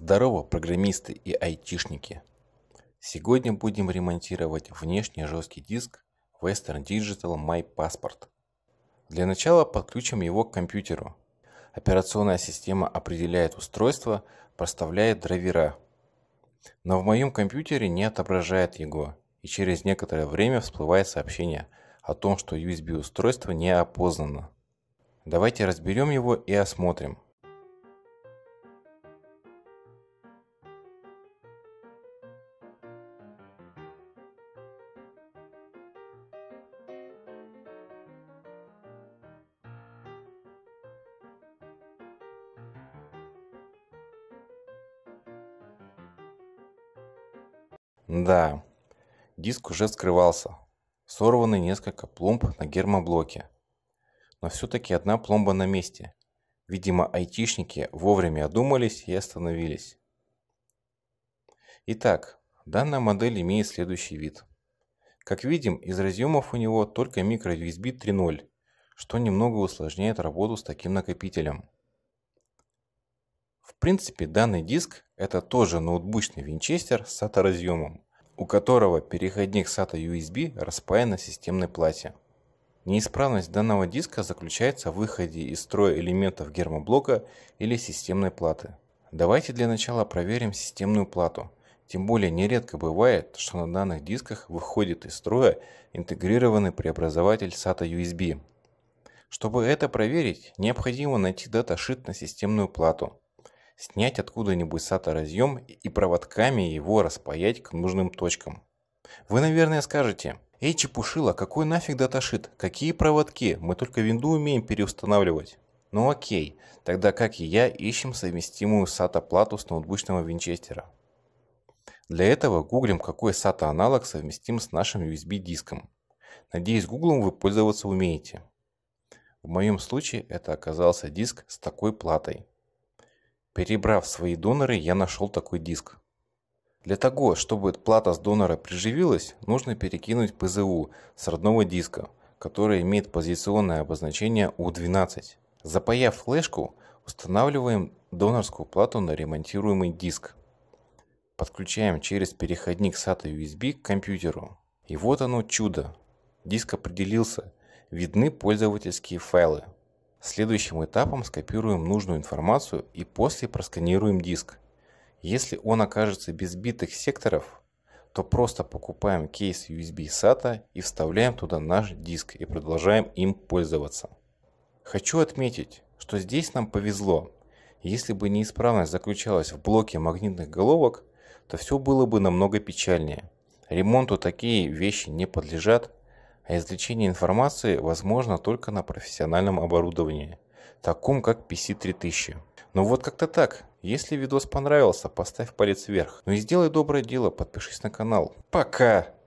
Здорово, программисты и айтишники! Сегодня будем ремонтировать внешний жесткий диск Western Digital My Passport. Для начала подключим его к компьютеру. Операционная система определяет устройство, проставляет драйвера. Но в моем компьютере не отображает его, и через некоторое время всплывает сообщение о том, что USB устройство не опознано. Давайте разберем его и осмотрим – Да, диск уже скрывался. Сорваны несколько пломб на гермоблоке. Но все-таки одна пломба на месте. Видимо, айтишники вовремя одумались и остановились. Итак, данная модель имеет следующий вид. Как видим, из разъемов у него только microUSB 3.0, что немного усложняет работу с таким накопителем. В принципе, данный диск – это тоже ноутбучный винчестер с SATA-разъемом, у которого переходник SATA USB распаян на системной плате. Неисправность данного диска заключается в выходе из строя элементов гермоблока или системной платы. Давайте для начала проверим системную плату. Тем более нередко бывает, что на данных дисках выходит из строя интегрированный преобразователь SATA USB. Чтобы это проверить, необходимо найти даташит на системную плату снять откуда-нибудь SATA-разъем и проводками его распаять к нужным точкам. Вы, наверное, скажете, «Эй, чепушила, какой нафиг даташит? Какие проводки? Мы только винду умеем переустанавливать». Ну окей, тогда как и я ищем совместимую SATA-плату с ноутбучного винчестера. Для этого гуглим, какой SATA-аналог совместим с нашим USB-диском. Надеюсь, гуглом вы пользоваться умеете. В моем случае это оказался диск с такой платой. Перебрав свои доноры, я нашел такой диск. Для того, чтобы плата с донора приживилась, нужно перекинуть ПЗУ с родного диска, который имеет позиционное обозначение U12. Запаяв флешку, устанавливаем донорскую плату на ремонтируемый диск. Подключаем через переходник SATA USB к компьютеру. И вот оно чудо. Диск определился. Видны пользовательские файлы. Следующим этапом скопируем нужную информацию и после просканируем диск. Если он окажется без битых секторов, то просто покупаем кейс USB SATA и вставляем туда наш диск и продолжаем им пользоваться. Хочу отметить, что здесь нам повезло. Если бы неисправность заключалась в блоке магнитных головок, то все было бы намного печальнее. Ремонту такие вещи не подлежат, а извлечение информации возможно только на профессиональном оборудовании, таком как PC-3000. Ну вот как-то так. Если видос понравился, поставь палец вверх. Ну и сделай доброе дело, подпишись на канал. Пока!